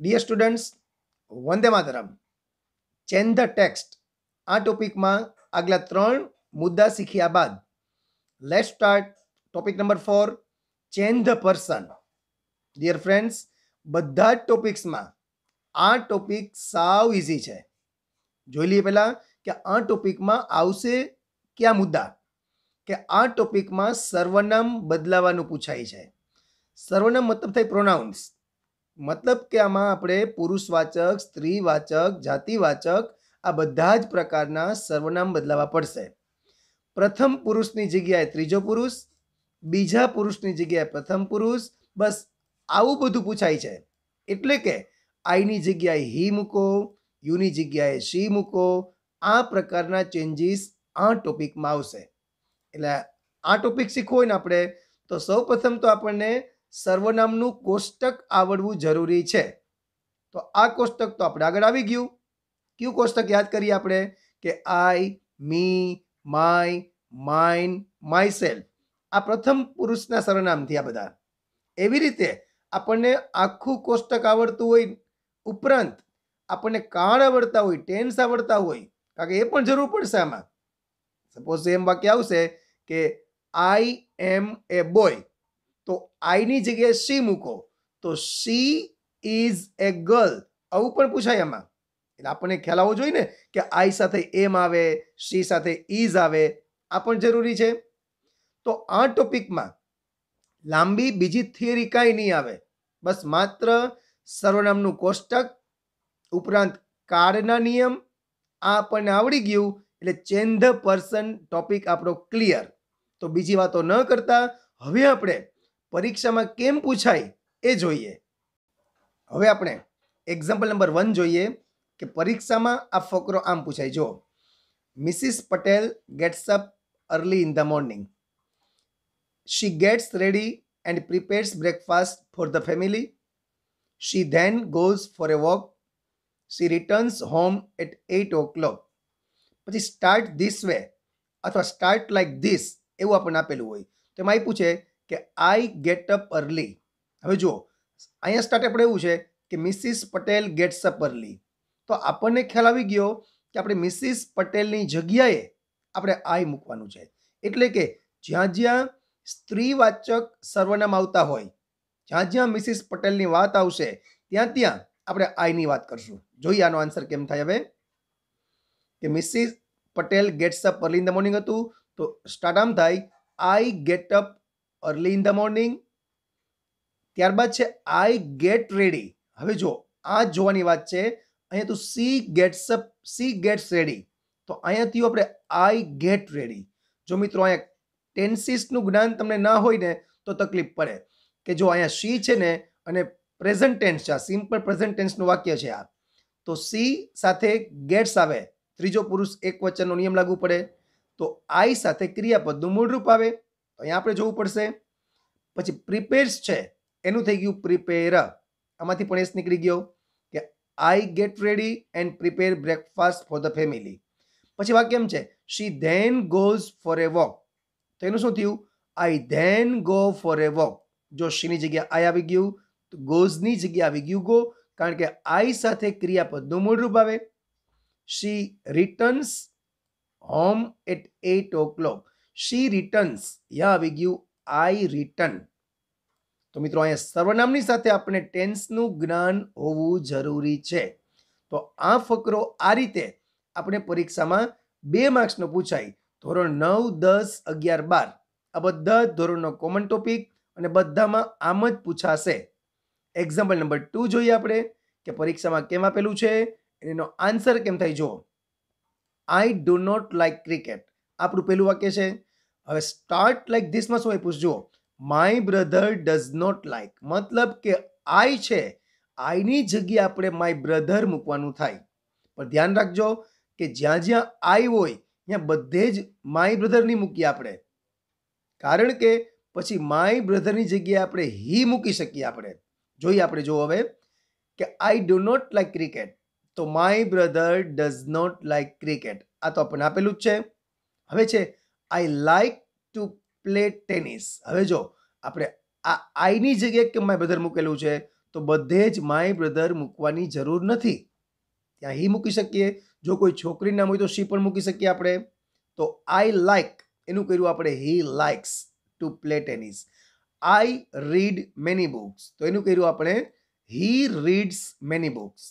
dear students વંદે માતરમ change the text આ ટોપિકમાં આગલા ત્રણ મુદ્દા શીખ્યા બાદ let start topic number four change the person dear friends બધા જ ટોપિક્સમાં આ ટોપિક સાવ ઇઝી છે જોઈ લઈએ પહેલાં કે આ ટોપિકમાં આવશે કયા મુદ્દા કે આ ટોપિકમાં સર્વનામ બદલાવાનું પૂછાય છે સર્વનામ મતલબ થાય પ્રોનાઉન્સ મતલબ કે આમાં આપણે પુરુષવાચક સ્ત્રીવાચક જાતિવાચક આ બધા જ પ્રકારના સર્વનામ બદલાવા પડશે પ્રથમ પુરુષની જગ્યાએ ત્રીજો પુરુષ બીજા પુરુષની જગ્યાએ પ્રથમ પુરુષ બસ આવું બધું પૂછાય છે એટલે કે આઈની જગ્યાએ હી મૂકો યુની જગ્યાએ શી મૂકો આ પ્રકારના ચેન્જીસ આ ટોપિકમાં આવશે એટલે આ ટોપિક શીખવો હોય ને આપણે તો સૌ પ્રથમ તો આપણને સર્વનામનું કોષ્ટક આવડવું જરૂરી છે તો આ કોષ્ટક તો આપણે આગળ આવી ગયું કયું કોષ્ટક યાદ કરીએ આપણે કે I me my mine myself આ પ્રથમ પુરુષના સર્વનામથી આ બધા એવી રીતે આપણને આખું કોષ્ટક આવડતું હોય ઉપરાંત આપણને કાળ આવડતા હોય ટેન્સ આવડતા હોય કારણ કે એ પણ જરૂર પડશે આમાં સપોઝ એમ વાક્ય આવશે કે આઈ એમ એ બોય તો આઈની જગ્યાએ સી મૂકો તો સી ઇઝ એ ગર્લ આવું પણ પૂછાય એમાં એટલે આપણને ખ્યાલ આવવો જોઈએ ને કે આઈ સાથે એમ આવે સી સાથે ઇઝ આવે આ પણ જરૂરી છે તો આ ટોપિકમાં લાંબી બીજી થિયરી કાંઈ નહીં આવે બસ માત્ર સર્વનામનું કોષ્ટક ઉપરાંત કાળના નિયમ આ આપણને આવડી ગયું એટલે ચેન ધ પર્સન ટોપિક આપણો ક્લિયર તો બીજી વાતો ન કરતા હવે આપણે પરીક્ષામાં કેમ પૂછાય એ જોઈએ હવે આપણે એક્ઝામ્પલ નંબર વન જોઈએ કે પરીક્ષામાં આ ફકરો આમ પૂછાય જો Mrs Patel gets up early in the morning she gets ready and prepares breakfast for the family she then goes for a walk she returns home at eight o'clock પછી start this way અથવા start like this એવું આપણને આપેલું હોય તો એમાં એ પૂછે કે આઈ ગેટ અપ અર્લી હવે જુઓ અહીંયા સ્ટાર્ટ આપણે એવું છે કે Mrs Patel gets up early તો આપણને ખ્યાલ આવી ગયો કે આપણે મિસિસ પટેલની જગ્યાએ આપણે આઈ મૂકવાનું છે એટલે કે જ્યાં જ્યાં સ્ત્રીવાચક સર્વનામ આવતા હોય જ્યાં જ્યાં મિસિસ પટેલની વાત આવશે ત્યાં ત્યાં આપણે આઈની વાત કરશું જોઈએ આનો આન્સર કેમ થાય હવે કે Mrs Patel gets up early in the morning હતું તો સ્ટાર્ટ આમ થાય I get up early in the morning ત્યારબાદ છે આઈ ગેટ રેડી હવે જો આ જોવાની વાત છે અહીંયા તો she gets up she gets ready તો અહીંયા થયું આપણે આઈ ગેટ રેડી જો મિત્રો અહીંયા ટેન્સિસનું જ્ઞાન તમને ના હોય ને તો તકલીફ પડે કે જો અહીંયા સી છે ને અને પ્રેઝન્ટ ટેન્સ છે આ સિમ્પલ પ્રેઝન્ટ ટેન્સનું વાક્ય છે આ તો સી સાથે ગેટ્સ આવે ત્રીજો પુરુષ એક વચનનો નિયમ લાગુ પડે તો આઈ સાથે ક્રિયાપદનું મૂળરૂપ આવે તો અહીંયા આપણે જોવું પડશે પછી પ્રિપેર્સ છે એનું થઈ ગયું પ્રિપેર આમાંથી પણ એસ નીકળી ગયો કે I get ready and prepare breakfast for the family પછી વાક્ય એમ છે she then goes for a walk તો એનું શું થયું I then go for a walk જો શીની જગ્યા આઈ આવી ગયું તો ગોઝની જગ્યા આવી ગયું ગો કારણ કે આઈ સાથે ક્રિયાપદનું મૂળરૂપ આવે she returns home at eight o'clock she returns યા આવી ગયું આઈ રિટર્ન તો મિત્રો અહીંયા સર્વનામની સાથે આપણે ટેન્સનું જ્ઞાન હોવું જરૂરી છે તો આ ફકરો આ રીતે આપણે પરીક્ષામાં બે માર્ક્સનો પૂછાય ધોરણ નવ દસ અગિયાર બાર આ બધા ધોરણનો કોમન ટોપિક અને બધામાં આમ જ પૂછાશે એક્ઝામ્પલ નંબર ટુ જોઈએ આપણે કે પરીક્ષામાં કેમ આપેલું છે એનો આન્સર કેમ થાય જુઓ I do not like cricket આપણું પહેલું વાક્ય છે હવે સ્ટાર્ટ લાઈક ધીસમાં શું આપ્યું જુઓ my brother does not like મતલબ કે આઈ છે આઈની જગ્યાએ આપણે માય બ્રધર મૂકવાનું થાય પણ ધ્યાન રાખજો કે જ્યાં જ્યાં આઈ હોય ત્યાં બધે જ માય બ્રધરની મૂકીએ આપણે કારણ કે પછી માય બ્રધરની જગ્યાએ આપણે હી મૂકી શકીએ આપણે જોઈએ આપણે જો હવે કે I do not like cricket તો my brother does not like cricket આ તો આપણને આપેલું જ છે હવે છે I like to play tennis હવે જો આપણે આ આઈની જગ્યાએ કે માય બ્રધર મૂકેલું છે તો બધે જ માય બ્રધર મૂકવાની જરૂર નથી ત્યાં હી મૂકી શકીએ જો કોઈ છોકરી નામ હોય તો શી પણ મૂકી શકીએ આપણે તો આઈ લાઈક એનું કર્યું આપણે he likes to play tennis I read many books તો એનું કર્યું આપણે હી રીડ્સ મેની બુક્સ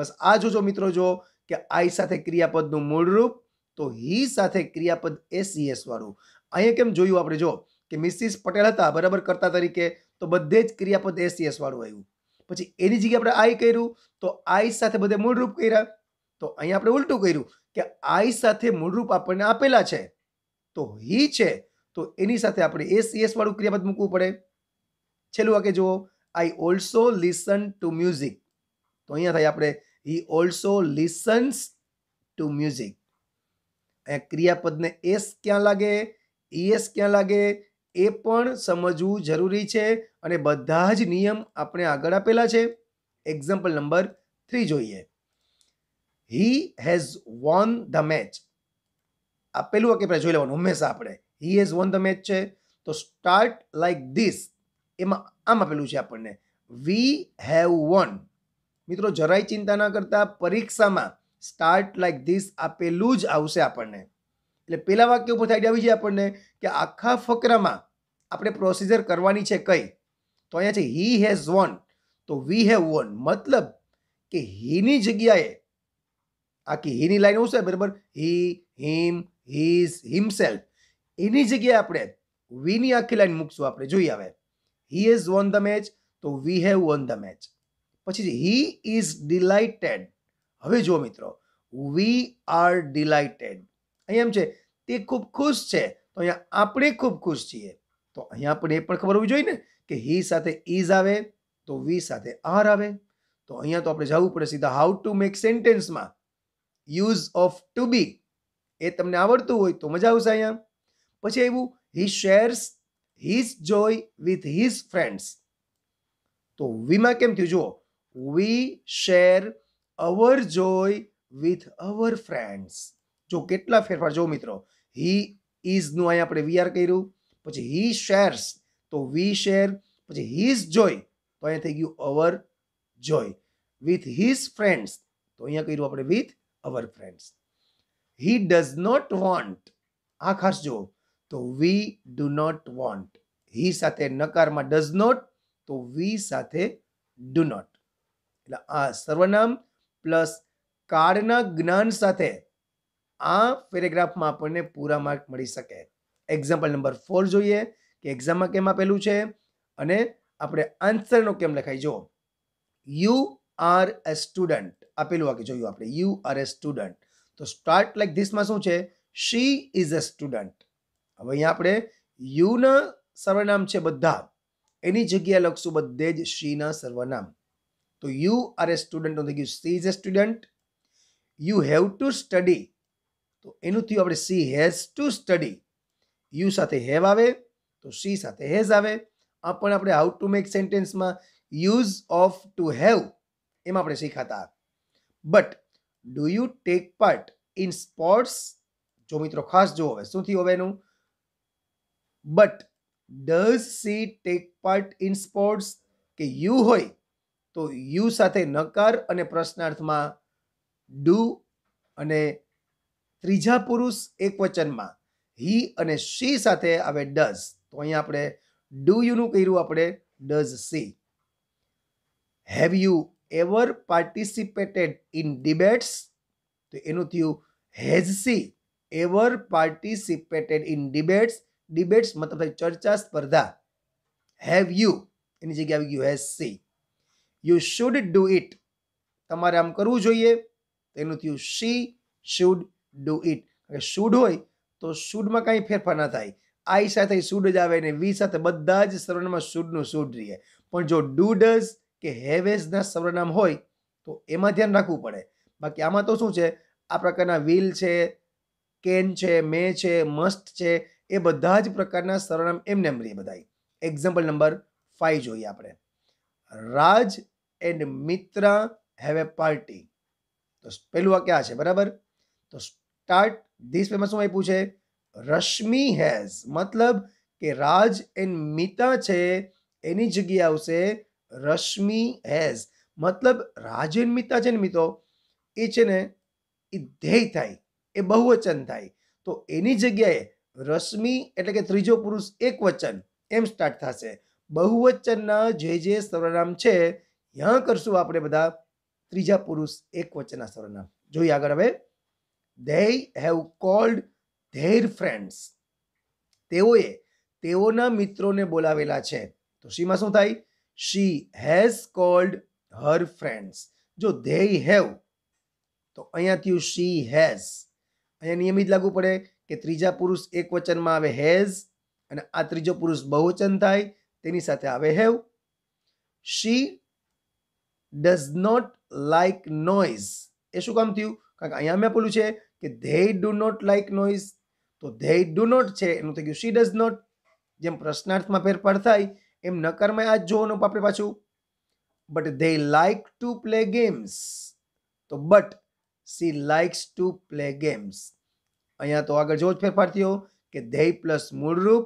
બસ આ જોજો મિત્રો જો કે આઈ સાથે ક્રિયાપદનું મૂળરૂપ તો હી સાથે ક્રિયાપદ એસીએસ વાળું અહીંયા કેમ જોયું આપણે જો કે મિસિસ પટેલ હતા બરાબર કરતા તરીકે તો બધે જ ક્રિયાપદ એસીએસ વાળું આવ્યું પછી એની જગ્યાએ આપણે આઈ કર્યું તો આઈ સાથે બધે મૂળરૂપ કર્યા તો અહીંયા આપણે ઉલટું કર્યું કે આઈ સાથે મૂળરૂપ આપણને આપેલા છે તો હી છે તો એની સાથે આપણે એસીએસ વાળું ક્રિયાપદ મૂકવું પડે છેલ્લું વાક્ય જુઓ I also listen to music તો અહીંયા થાય આપણે he also listens to music ક્રિયાપદને એસ ક્યાં લાગે ઈએસ ક્યાં લાગે એ પણ સમજવું જરૂરી છે અને બધા જ નિયમ આપણે આગળ આપેલા છે એક્ઝામ્પલ નંબર થ્રી જોઈએ he has won the match આપેલું કે પહેલાં જોઈ લેવાનું હંમેશા આપણે he has won the match છે તો સ્ટાર્ટ લાઈક ધીસ એમાં આમ આપેલું છે આપણને વી હેવ વોન મિત્રો જરાય ચિંતા ના કરતા પરીક્ષામાં સ્ટાર્ટ લાઇક ધીસ આપેલું જ આવશે આપણને એટલે પહેલાં વાક્ય ઉપરથી આઈડિયા આવી જાય આપણને કે આખા ફકરામાં આપણે પ્રોસિજર કરવાની છે કઈ તો અહીંયા છે હી હેઝ વોન તો વી હેવ વોન મતલબ કે હીની જગ્યાએ આખી હીની લાઈન શું છે બરાબર હી હિમ હિઝ હિમસેલ્ફ એની જગ્યાએ આપણે વીની આખી લાઈન મૂકશું આપણે જોઈ આવે he has won the match તો we have won the match પછી હી ઇઝ ડિલાઇટેડ હવે જુઓ મિત્રો વી આર ડિલાઇટેડ અહીં એમ છે તે ખૂબ ખુશ છે તો અહીંયા આપણે ખૂબ ખુશ છીએ તો અહીંયા પણ એ પણ ખબર હોવી જોઈએ ને કે હી સાથે ઇઝ આવે તો વી સાથે આર આવે તો અહીંયા તો આપણે જવું પડે સીધા હાઉ ટુ મેક સેન્ટેન્સમાં યુઝ ઓફ ટુ બી એ તમને આવડતું હોય તો મજા આવશે અહીંયા પછી આવ્યું he shares his joy with his friends તો વીમાં કેમ થયું જુઓ we share our joy with our friends જો કેટલા ફેરફાર જો મિત્રો હી ઇઝનું અહીંયા આપણે વી આર કર્યું પછી હી શેર્સ તો વી શેર પછી હિઝ જોય તો અહીંયા થઈ ગયું our joy with his friends તો અહીંયા કર્યું આપણે with our friends he does not want આ ખાસ જુઓ તો we do not want he સાથે નકારમાં ડઝ નોટ તો વી સાથે ડુ નોટ એટલે આ સર્વનામ પ્લસ કાળના જ્ઞાન સાથે આ પેરેગ્રાફમાં આપણને પૂરા માર્ક મળી શકે એક્ઝામ્પલ નંબર ફોર જોઈએ કે એક્ઝામમાં કેમ આપેલું છે અને આપણે આન્સરનો કેમ લખાય જો યુ આર એ સ્ટુડન્ટ આપેલું વાક્ય જોયું આપણે યુ આર એ સ્ટુડન્ટ તો સ્ટાર્ટ લાઈક ધીસમાં શું છે શી ઇઝ અ સ્ટુડન્ટ હવે અહીંયા આપણે યુના સર્વનામ છે બધા એની જગ્યાએ લખશું બધે જ શ્રીના સર્વનામ તો યુ આર એ સ્ટુડન્ટ નું થઈ ગયું she is a student you have to study તો એનું થયું આપણે she has to study you સાથે હેવ આવે તો સી સાથે હેઝ આવે આ પણ આપણે હાઉ ટુ મેક સેન્ટેન્સમાં યુઝ ઓફ ટુ હેવ એમાં આપણે શીખાતા but do you take part in sports જો મિત્રો ખાસ જો હવે શું થયું હવે એનું but does she take part in sports કે યુ હોય તો યુ સાથે નકાર અને પ્રશ્નાર્થમાં ડુ અને ત્રીજા પુરુષ એક વચનમાં હી અને શી સાથે આવે ડઝ તો અહીંયા આપણે ડુ યુનું કર્યું આપણે does she have you ever participated in debates તો એનું થયું has she ever participated in debates debates મતલબ ચર્ચા સ્પર્ધા હેવ યુ એની જગ્યાએ આવી ગયું has she you should do it તમારે આમ કરવું જોઈએ એનું થયું she should do it should હોય તો શુડમાં કાંઈ ફેરફાર ના થાય આઈ સાથે શુડ જ આવે ને વી સાથે બધા જ સર્વનામમાં શુડનું શુડ રહીએ પણ જો ડુ ડઝ કે હેવેઝના સર્વનામ હોય તો એમાં ધ્યાન રાખવું પડે બાકી આમાં તો શું છે આ પ્રકારના વિલ છે કેન છે મે છે મસ્ટ છે એ બધા જ પ્રકારના સરનામ એમને એમ રહીએ બધા એક્ઝામ્પલ નંબર ફાઇવ જોઈએ આપણે Raj and Mitra have a party તો પહેલું વાક્ય આ છે બરાબર તો સ્ટાર્ટ ધીસ પેમાં શું આપ્યું છે રશ્મિ હેઝ મતલબ કે રાજ એન્ડ મિતા છે એની જગ્યા આવશે રશ્મિ હેઝ મતલબ રાજ એન્ડ મિતા છે ને મિત્રો એ છે ને એ ધ્યેય થાય એ બહુવચન થાય તો એની જગ્યાએ રશ્મિ એટલે કે ત્રીજો પુરુષ એક વચન એમ સ્ટાર્ટ થશે બહુવચનના જે જે સર્વનામ છે યા કરશું આપણે બધા ત્રીજા પુરુષ એક વચ્ચેના સર્વનામ જોઈએ આગળ હવે they have called their friends તેઓએ તેઓના મિત્રોને બોલાવેલા છે તો શીમાં શું થાય she has called her friends જો ધેય હેવ તો અહીંયા થયું શી હેઝ અહીંયા નિયમિત લાગુ પડે કે ત્રીજા પુરુષ એક વચનમાં આવે હેઝ અને આ ત્રીજો પુરુષ બહુવચન થાય તેની સાથે આવે have she does not like noise એ શું કામ થયું કારણ કે અહીંયા મેં પેલું છે કે they do not like noise તો ધેય ડુ નોટ છે એનું થઈ ગયું શી ડઝ નોટ જેમ પ્રશ્નાર્થમાં ફેરફાર થાય એમ નકારમાં આ જ જોવાનું આપણે પાછું but they like to play games તો but she likes to play games અહીંયા તો આગળ જેવો જ ફેરફાર થયો કે ધેય પ્લસ મૂળરૂપ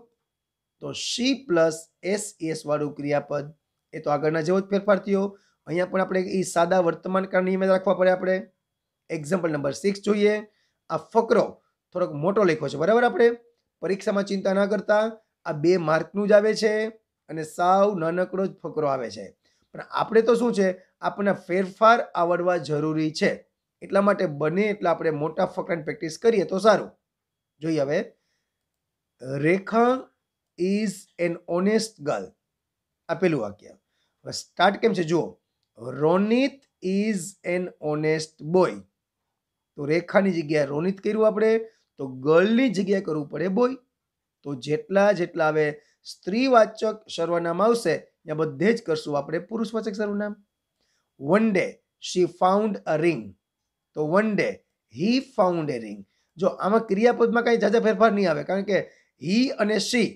તો શી પ્લસ એસ એસ વાળું ક્રિયાપદ એ તો આગળના જેવો જ ફેરફાર થયો અહીંયા પણ આપણે એ સાદા વર્તમાન વર્તમાનકાળને યાદ રાખવા પડે આપણે એક્ઝામ્પલ નંબર સિક્સ જોઈએ આ ફકરો થોડોક મોટો લેખો છે બરાબર આપણે પરીક્ષામાં ચિંતા ન કરતા આ બે માર્કનું જ આવે છે અને સાવ નાનકડો જ ફકરો આવે છે પણ આપણે તો શું છે આપણને ફેરફાર આવડવા જરૂરી છે એટલા માટે બને એટલા આપણે મોટા ફકરાની પ્રેક્ટિસ કરીએ તો સારું જોઈએ હવે Rekha is an honest girl આપેલું વાક્ય હવે સ્ટાર્ટ કેમ છે જુઓ Ronit is an honest boy તો રેખાની જગ્યાએ રોનિત કર્યું આપણે તો ગર્લની જગ્યાએ કરવું પડે બોય તો જેટલા જેટલા આવે સ્ત્રીવાચક સર્વનામ આવશે ત્યાં બધે જ કરશું આપણે પુરુષવાચક સર્વનામ one day she found a ring તો one day he found a ring જો આમાં ક્રિયાપદમાં કાંઈ જાજા ફેરફાર નહીં આવે કારણ કે હી અને શી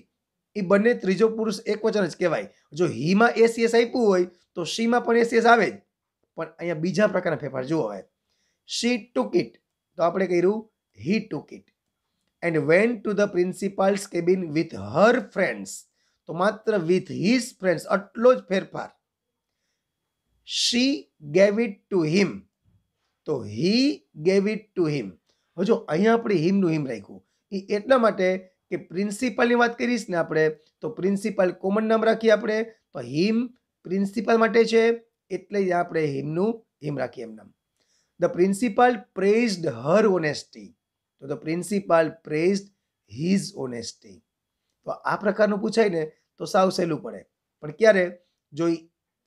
એ બંને ત્રીજો પુરુષ એક વચન જ કહેવાય જો હીમાં એસીએસ આપ્યું હોય તો સીમાં પણ એસીએસ આવે જ પણ અહીંયા બીજા પ્રકારના ફેરફાર જુઓ હવે શી ટુક ઇટ તો આપણે કર્યું he took it and went to the principal's cabin with her friends તો માત્ર વિથ હિઝ ફ્રેન્ડ્સ આટલો જ ફેરફાર she gave it to him તો he gave it to him હજુ અહીંયા આપણે હિમનું હિમ રાખ્યું એ એટલા માટે કે પ્રિન્સિપાલની વાત કરીશ ને આપણે તો પ્રિન્સિપાલ કોમન નામ રાખીએ આપણે તો હિમ પ્રિન્સિપલ માટે છે એટલે જ આપણે હિમનું હિમ રાખીએ એમનામ the principal praised her honesty તો the principal praised his honesty તો આ પ્રકારનું પૂછાય ને તો સાવ સહેલું પડે પણ ક્યારે જો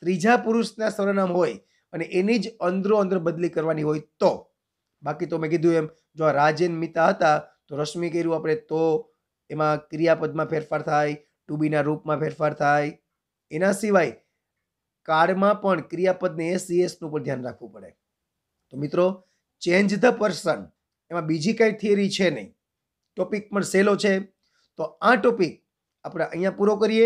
ત્રીજા પુરુષના સર્વનામ હોય અને એની જ અંદરો અંદર બદલી કરવાની હોય તો બાકી તો મેં કીધું એમ જો આ રાજેન મિતા હતા તો રશ્મિ કર્યું આપણે તો એમાં ક્રિયાપદમાં ફેરફાર થાય ટુ રૂપમાં ફેરફાર થાય એના સિવાય કાળમાં પણ ક્રિયાપદને એ સીએસનું પણ ધ્યાન રાખવું પડે તો મિત્રો ચેન્જ ધ પર્સન એમાં બીજી કાંઈ થિયરી છે નહીં ટોપિક પણ સહેલો છે તો આ ટોપિક આપણે અહીંયા પૂરો કરીએ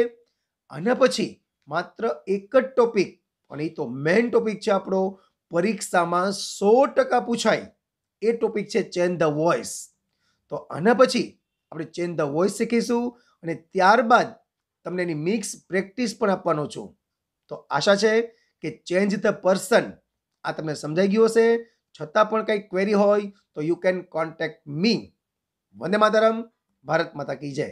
આના પછી માત્ર એક જ ટોપિક અને એ તો મેઇન ટોપિક છે આપણો પરીક્ષામાં સો ટકા પૂછાય એ ટોપિક છે ચેન્જ ધ વોઇસ તો આના પછી આપણે ચેન્જ ધ વોઇસ શીખીશું અને ત્યારબાદ તમને એની મિક્સ પ્રેક્ટિસ પણ આપવાનો છું તો આશા છે કે ચેન્જ ધ પર્સન આ તમને સમજાઈ ગયું હશે છતાં પણ કંઈ ક્વેરી હોય તો you can contact me Vande Mataram Bharat Mata કી જય